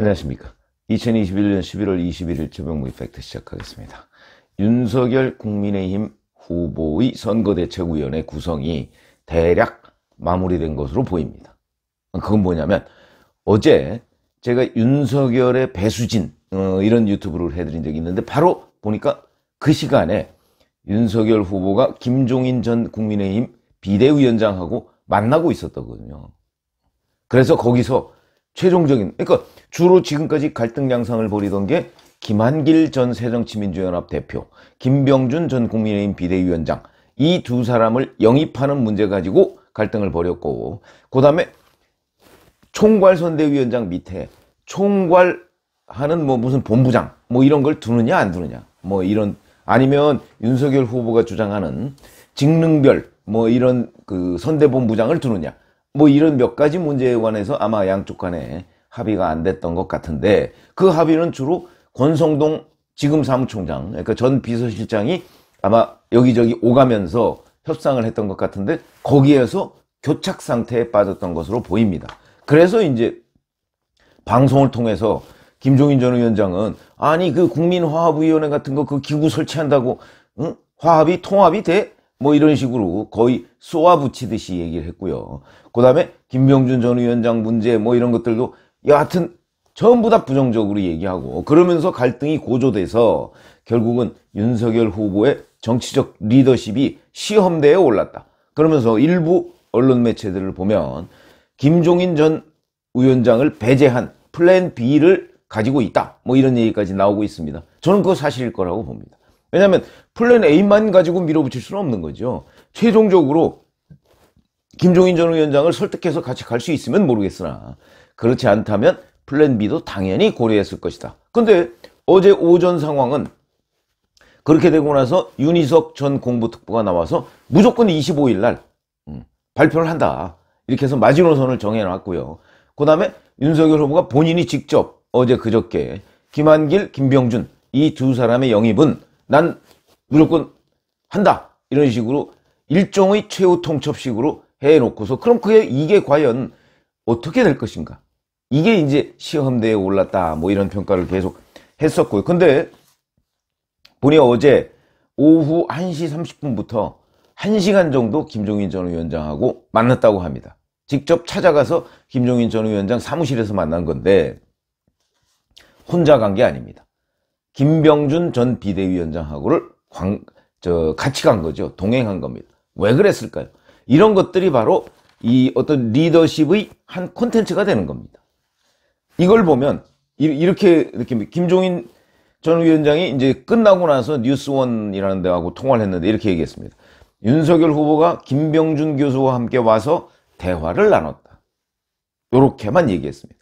안녕하십니까. 2021년 11월 21일 최병무 이펙트 시작하겠습니다. 윤석열 국민의힘 후보의 선거대책위원회 구성이 대략 마무리된 것으로 보입니다. 그건 뭐냐면 어제 제가 윤석열의 배수진 어, 이런 유튜브를 해드린 적이 있는데 바로 보니까 그 시간에 윤석열 후보가 김종인 전 국민의힘 비대위원장하고 만나고 있었거든요 그래서 거기서 최종적인 그러니까 주로 지금까지 갈등 양상을 벌이던 게 김한길 전 새정치민주연합 대표, 김병준 전 국민의힘 비대위원장 이 두 사람을 영입하는 문제 가지고 갈등을 벌였고 그 다음에 총괄선대위원장 밑에 총괄하는 뭐 무슨 본부장 뭐 이런 걸 두느냐 안 두느냐 뭐 이런 아니면 윤석열 후보가 주장하는 직능별 뭐 이런 그 선대본부장을 두느냐 뭐 이런 몇 가지 문제에 관해서 아마 양쪽 간에 합의가 안 됐던 것 같은데 그 합의는 주로 권성동 지금 사무총장 그러니까 전 비서실장이 아마 여기저기 오가면서 협상을 했던 것 같은데 거기에서 교착 상태에 빠졌던 것으로 보입니다. 그래서 이제 방송을 통해서 김종인 전 위원장은 아니 그 국민화합위원회 같은 거 그 기구 설치한다고 응? 화합이 통합이 돼? 뭐 이런 식으로 거의 쏘아붙이듯이 얘기를 했고요. 그 다음에 김병준 전 위원장 문제 뭐 이런 것들도 여하튼 전부 다 부정적으로 얘기하고 그러면서 갈등이 고조돼서 결국은 윤석열 후보의 정치적 리더십이 시험대에 올랐다. 그러면서 일부 언론 매체들을 보면 김종인 전 위원장을 배제한 플랜 B를 가지고 있다. 뭐 이런 얘기까지 나오고 있습니다. 저는 그거 사실일 거라고 봅니다. 왜냐하면 플랜 A만 가지고 밀어붙일 수는 없는 거죠. 최종적으로 김종인 전 위원장을 설득해서 같이 갈 수 있으면 모르겠으나 그렇지 않다면 플랜 B도 당연히 고려했을 것이다. 근데 어제 오전 상황은 그렇게 되고 나서 윤희석 전공부특보가 나와서 무조건 25일 날 음, 발표를 한다. 이렇게 해서 마지노선을 정해놨고요. 그 다음에 윤석열 후보가 본인이 직접 어제 그저께 김한길, 김병준 이 두 사람의 영입은 난 무조건 한다. 이런 식으로 일종의 최후 통첩식으로 해놓고서 그럼 그게 이게 과연 어떻게 될 것인가? 이게 이제 시험대에 올랐다. 뭐 이런 평가를 계속 했었고요. 근데 보니 어제 오후 1시 30분부터 1시간 정도 김종인 전 위원장하고 만났다고 합니다. 직접 찾아가서 김종인 전 위원장 사무실에서 만난 건데 혼자 간 게 아닙니다. 김병준 전 비대위원장하고를 광, 저, 같이 간 거죠. 동행한 겁니다. 왜 그랬을까요? 이런 것들이 바로 이 어떤 리더십의 한 콘텐츠가 되는 겁니다. 이걸 보면, 이렇게, 이렇게, 김종인 전 위원장이 이제 끝나고 나서 뉴스원이라는 데하고 통화를 했는데 이렇게 얘기했습니다. 윤석열 후보가 김병준 교수와 함께 와서 대화를 나눴다. 요렇게만 얘기했습니다.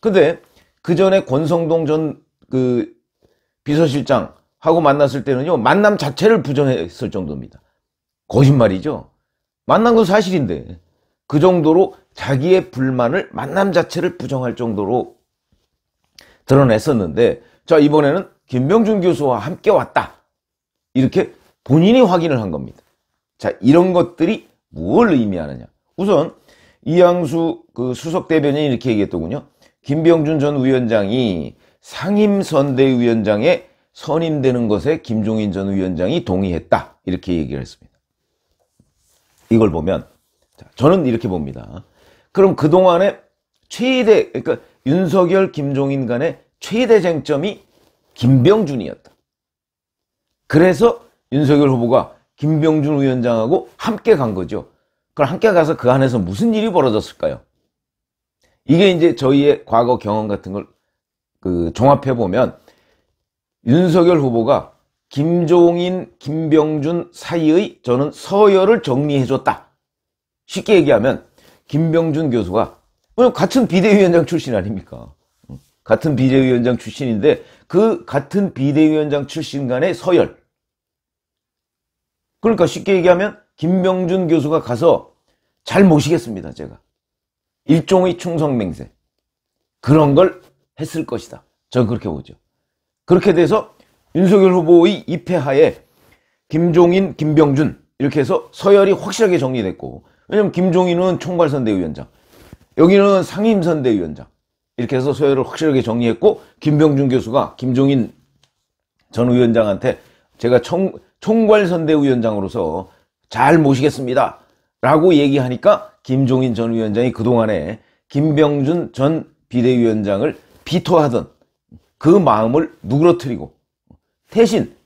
근데 그 전에 권성동 전그 비서실장하고 만났을 때는요, 만남 자체를 부정했을 정도입니다. 거짓말이죠. 만난 건 사실인데, 그 정도로 자기의 불만을 만남 자체를 부정할 정도로 드러냈었는데, 자, 이번에는 김병준 교수와 함께 왔다. 이렇게 본인이 확인을 한 겁니다. 자, 이런 것들이 뭘 의미하느냐. 우선, 이양수 그 수석 대변인이 이렇게 얘기했더군요. 김병준 전 위원장이 상임선대위원장에 선임되는 것에 김종인 전 위원장이 동의했다. 이렇게 얘기를 했습니다. 이걸 보면 저는 이렇게 봅니다. 그럼 그동안에 최대 그러니까 윤석열 김종인 간의 최대 쟁점이 김병준이었다. 그래서 윤석열 후보가 김병준 위원장하고 함께 간 거죠. 그럼 함께 가서 그 안에서 무슨 일이 벌어졌을까요? 이게 이제 저희의 과거 경험 같은 걸그 종합해 보면 윤석열 후보가 김종인, 김병준 사이의 저는 서열을 정리해 줬다. 쉽게 얘기하면 김병준 교수가 물론 같은 비대위원장 출신 아닙니까? 같은 비대위원장 출신인데 그 같은 비대위원장 출신 간의 서열. 그러니까 쉽게 얘기하면 김병준 교수가 가서 잘 모시겠습니다, 제가. 일종의 충성맹세. 그런 걸 했을 것이다. 저는 그렇게 보죠. 그렇게 돼서 윤석열 후보의 입회하에 김종인, 김병준 이렇게 해서 서열이 확실하게 정리됐고 왜냐면 하 김종인은 총괄선대위원장 여기는 상임선대위원장 이렇게 해서 서열을 확실하게 정리했고 김병준 교수가 김종인 전 위원장한테 제가 총, 총괄선대위원장으로서 잘 모시겠습니다 라고 얘기하니까 김종인 전 위원장이 그동안에 김병준 전 비대위원장을 비토하던 그 마음을 누그러뜨리고 대신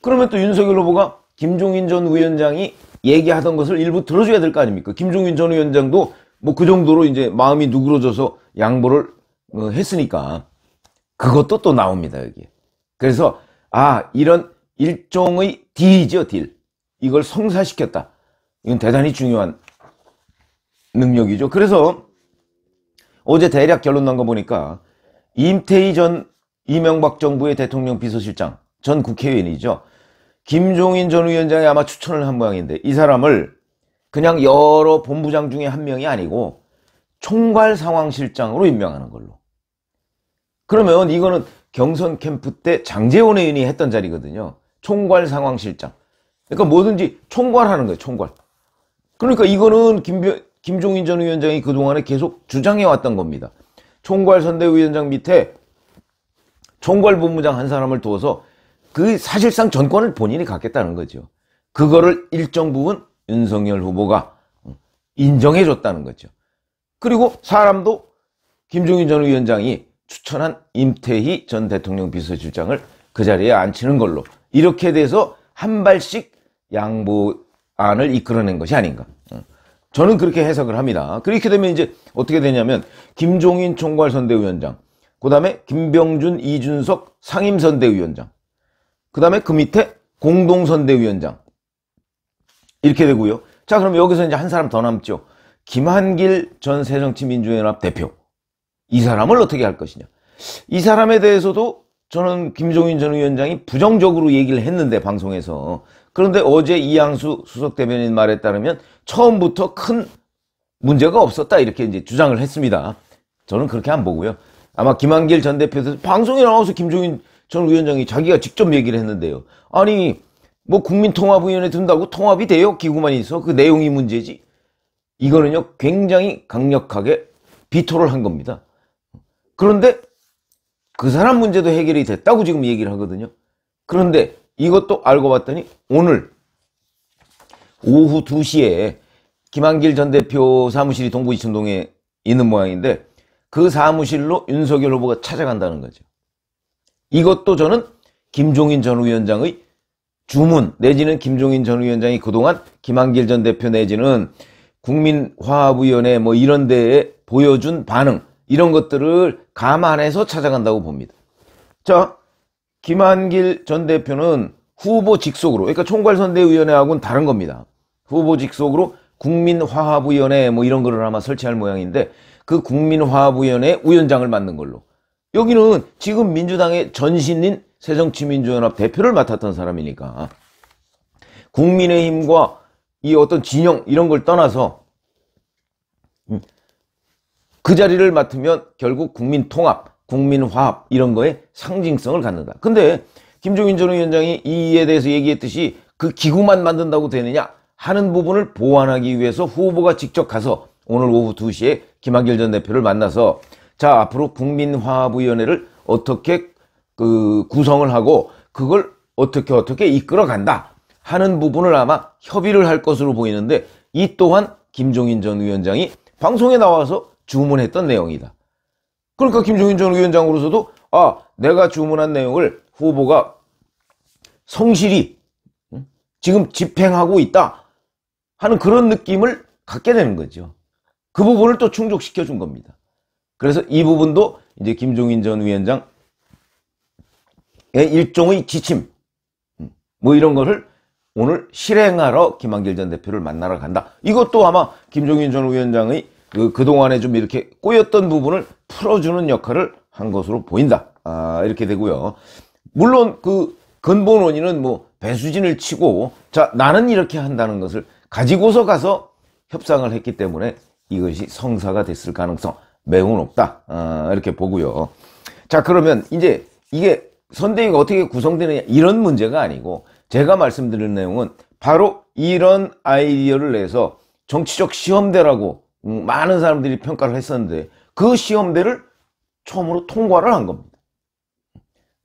그러면 또 윤석열 후보가 김종인 전 위원장이 얘기하던 것을 일부 들어줘야 될 거 아닙니까? 김종인 전 위원장도 뭐 그 정도로 이제 마음이 누그러져서 양보를 어, 했으니까 그것도 또 나옵니다 여기. 그래서 아 이런 일종의 딜이죠 딜. 이걸 성사시켰다. 이건 대단히 중요한 능력이죠. 그래서 어제 대략 결론 난 거 보니까 임태희 전 이명박 정부의 대통령 비서실장, 전 국회의원이죠. 김종인 전 위원장이 아마 추천을 한 모양인데 이 사람을 그냥 여러 본부장 중에 한 명이 아니고 총괄 상황실장으로 임명하는 걸로. 그러면 이거는 경선 캠프 때 장재원 의원이 했던 자리거든요. 총괄 상황실장. 그러니까 뭐든지 총괄하는 거예요, 총괄. 그러니까 이거는 김, 김종인 전 위원장이 그동안에 계속 주장해왔던 겁니다. 총괄 선대위원장 밑에 총괄 본부장 한 사람을 두어서 그 사실상 전권을 본인이 갖겠다는 거죠. 그거를 일정 부분 윤석열 후보가 인정해 줬다는 거죠. 그리고 사람도 김종인 전 위원장이 추천한 임태희 전 대통령 비서실장을 그 자리에 앉히는 걸로 이렇게 돼서 한 발씩 양보안을 이끌어낸 것이 아닌가. 저는 그렇게 해석을 합니다. 그렇게 되면 이제 어떻게 되냐면 김종인 총괄선대위원장, 그 다음에 김병준, 이준석 상임선대위원장, 그 다음에 그 밑에 공동선대위원장 이렇게 되고요. 자 그럼 여기서 이제 한 사람 더 남죠. 김한길 전 새정치민주연합 대표 이 사람을 어떻게 할 것이냐. 이 사람에 대해서도 저는 김종인 전 위원장이 부정적으로 얘기를 했는데 방송에서 그런데 어제 이양수 수석 대변인 말에 따르면 처음부터 큰 문제가 없었다 이렇게 이제 주장을 했습니다. 저는 그렇게 안 보고요. 아마 김한길 전 대표도 방송에 나와서 김종인 전 위원장이 자기가 직접 얘기를 했는데요. 아니 뭐 국민통합위원회 든다고 통합이 돼요? 기구만 있어? 그 내용이 문제지? 이거는요 굉장히 강력하게 비토를 한 겁니다. 그런데 그 사람 문제도 해결이 됐다고 지금 얘기를 하거든요. 그런데 이것도 알고 봤더니 오늘 오후 2시에 김한길 전 대표 사무실이 동부 이천동에 있는 모양인데 그 사무실로 윤석열 후보가 찾아간다는 거죠. 이것도 저는 김종인 전 위원장의 주문 내지는 김종인 전 위원장이 그동안 김한길 전 대표 내지는 국민화합위원회 뭐 이런 데에 보여준 반응 이런 것들을 감안해서 찾아간다고 봅니다. 자 김한길 전 대표는 후보 직속으로 그러니까 총괄선대위원회하고는 다른 겁니다. 후보 직속으로 국민화합위원회 뭐 이런 거를 아마 설치할 모양인데 그 국민화합위원회 위원장을 맡는 걸로 여기는 지금 민주당의 전신인 새정치민주연합 대표를 맡았던 사람이니까 국민의힘과 이 어떤 진영 이런 걸 떠나서 음, 그 자리를 맡으면 결국 국민통합 국민화합 이런 거에 상징성을 갖는다. 근데 김종인 전 위원장이 이에 대해서 얘기했듯이 그 기구만 만든다고 되느냐 하는 부분을 보완하기 위해서 후보가 직접 가서 오늘 오후 2시에 김한길 전 대표를 만나서 자 앞으로 국민화합위원회를 어떻게 그 구성을 하고 그걸 어떻게 어떻게 이끌어 간다 하는 부분을 아마 협의를 할 것으로 보이는데 이 또한 김종인 전 위원장이 방송에 나와서 주문했던 내용이다. 그러니까 김종인 전 위원장으로서도 아 내가 주문한 내용을 후보가 성실히 지금 집행하고 있다 하는 그런 느낌을 갖게 되는 거죠. 그 부분을 또 충족시켜 준 겁니다. 그래서 이 부분도 이제 김종인 전 위원장의 일종의 지침 뭐 이런 거를 오늘 실행하러 김한길 전 대표를 만나러 간다. 이것도 아마 김종인 전 위원장의 그, 그동안에 좀 이렇게 꼬였던 부분을 풀어주는 역할을 한 것으로 보인다. 아, 이렇게 되고요. 물론 그 근본 원인은 뭐 배수진을 치고 자, 나는 이렇게 한다는 것을 가지고서 가서 협상을 했기 때문에 이것이 성사가 됐을 가능성 매우 높다. 아, 이렇게 보고요. 자, 그러면 이제 이게 선대위가 어떻게 구성되느냐 이런 문제가 아니고 제가 말씀드린 내용은 바로 이런 아이디어를 내서 정치적 시험대라고 음, 많은 사람들이 평가를 했었는데 그 시험대를 처음으로 통과를 한 겁니다.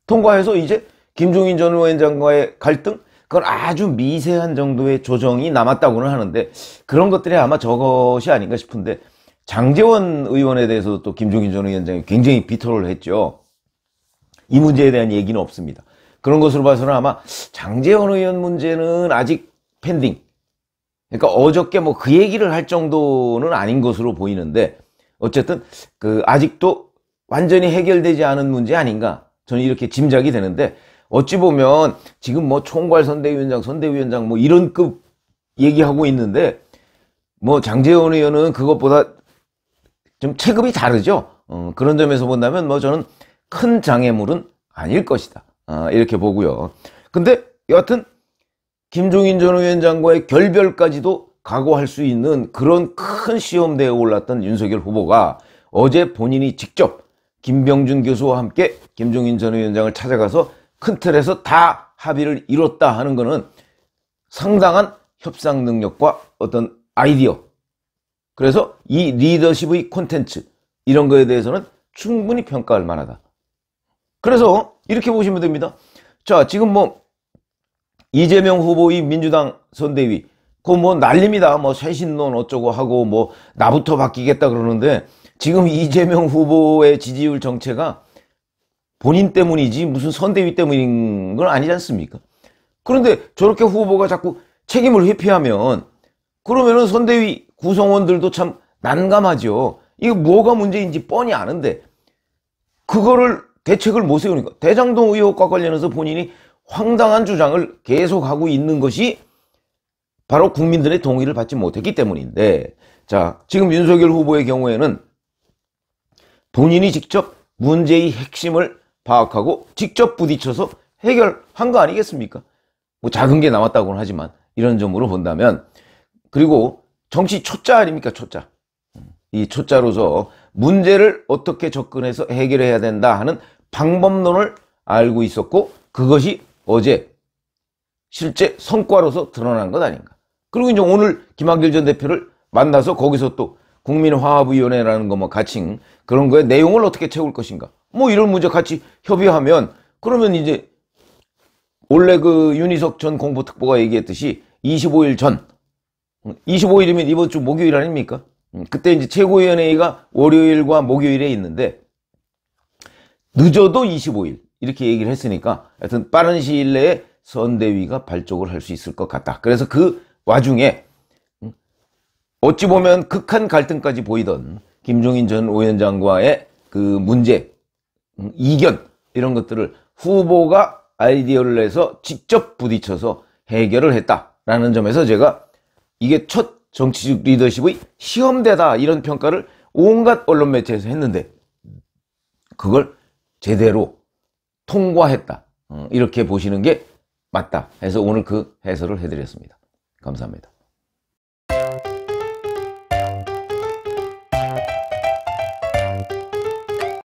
통과해서 이제 김종인 전 위원장과의 갈등 그건 아주 미세한 정도의 조정이 남았다고는 하는데 그런 것들이 아마 저것이 아닌가 싶은데 장재원 의원에 대해서도 또 김종인 전 위원장이 굉장히 비토를 했죠. 이 문제에 대한 얘기는 없습니다. 그런 것으로 봐서는 아마 장재원 의원 문제는 아직 팬딩 그러니까 어저께 뭐 그 얘기를 할 정도는 아닌 것으로 보이는데 어쨌든 그 아직도 완전히 해결되지 않은 문제 아닌가 저는 이렇게 짐작이 되는데 어찌 보면 지금 뭐 총괄 선대위원장 선대위원장 뭐 이런 급 얘기하고 있는데 뭐 장재원 의원은 그것보다 좀 체급이 다르죠 어, 그런 점에서 본다면 뭐 저는 큰 장애물은 아닐 것이다 아, 이렇게 보고요 근데 여하튼 김종인 전 위원장과의 결별까지도 각오할 수 있는 그런 큰 시험대에 올랐던 윤석열 후보가 어제 본인이 직접 김병준 교수와 함께 김종인 전 위원장을 찾아가서 큰 틀에서 다 합의를 이뤘다 하는 것은 상당한 협상 능력과 어떤 아이디어 그래서 이 리더십의 콘텐츠 이런 거에 대해서는 충분히 평가할 만하다 그래서 이렇게 보시면 됩니다 자 지금 뭐 이재명 후보의 민주당 선대위 그 뭐 난립니다. 뭐 쇄신론 어쩌고 하고 뭐 나부터 바뀌겠다 그러는데 지금 이재명 후보의 지지율 정체가 본인 때문이지 무슨 선대위 때문인 건 아니지 않습니까? 그런데 저렇게 후보가 자꾸 책임을 회피하면 그러면은 선대위 구성원들도 참 난감하죠. 이거 뭐가 문제인지 뻔히 아는데 그거를 대책을 못 세우니까 대장동 의혹과 관련해서 본인이 황당한 주장을 계속하고 있는 것이 바로 국민들의 동의를 받지 못했기 때문인데 자 지금 윤석열 후보의 경우에는 본인이 직접 문제의 핵심을 파악하고 직접 부딪혀서 해결한 거 아니겠습니까? 뭐 작은 게 남았다고는 하지만 이런 점으로 본다면 그리고 정치 초짜 아닙니까 초짜 이 초짜로서 문제를 어떻게 접근해서 해결해야 된다 하는 방법론을 알고 있었고 그것이 어제 실제 성과로서 드러난 것 아닌가. 그리고 이제 오늘 김학길 전 대표를 만나서 거기서 또 국민화합위원회라는 거 뭐 가칭 그런 거에 내용을 어떻게 채울 것인가. 뭐 이런 문제 같이 협의하면 그러면 이제 원래 그 윤희석 전 공보특보가 얘기했듯이 25일 전 25일이면 이번 주 목요일 아닙니까? 음, 그때 이제 최고위원회의가 월요일과 목요일에 있는데 늦어도 25일 이렇게 얘기를 했으니까 하여튼 빠른 시일 내에 선대위가 발족을 할 수 있을 것 같다. 그래서 그 와중에 음, 어찌 보면 극한 갈등까지 보이던 김종인 전 위원장과의 그 문제, 음, 이견 이런 것들을 후보가 아이디어를 내서 직접 부딪혀서 해결을 했다라는 점에서 제가 이게 첫 정치적 리더십의 시험대다 이런 평가를 온갖 언론 매체에서 했는데 그걸 제대로 통과했다. 어, 이렇게 보시는 게 맞다. 해서 오늘 그 해설을 해드렸습니다. 감사합니다.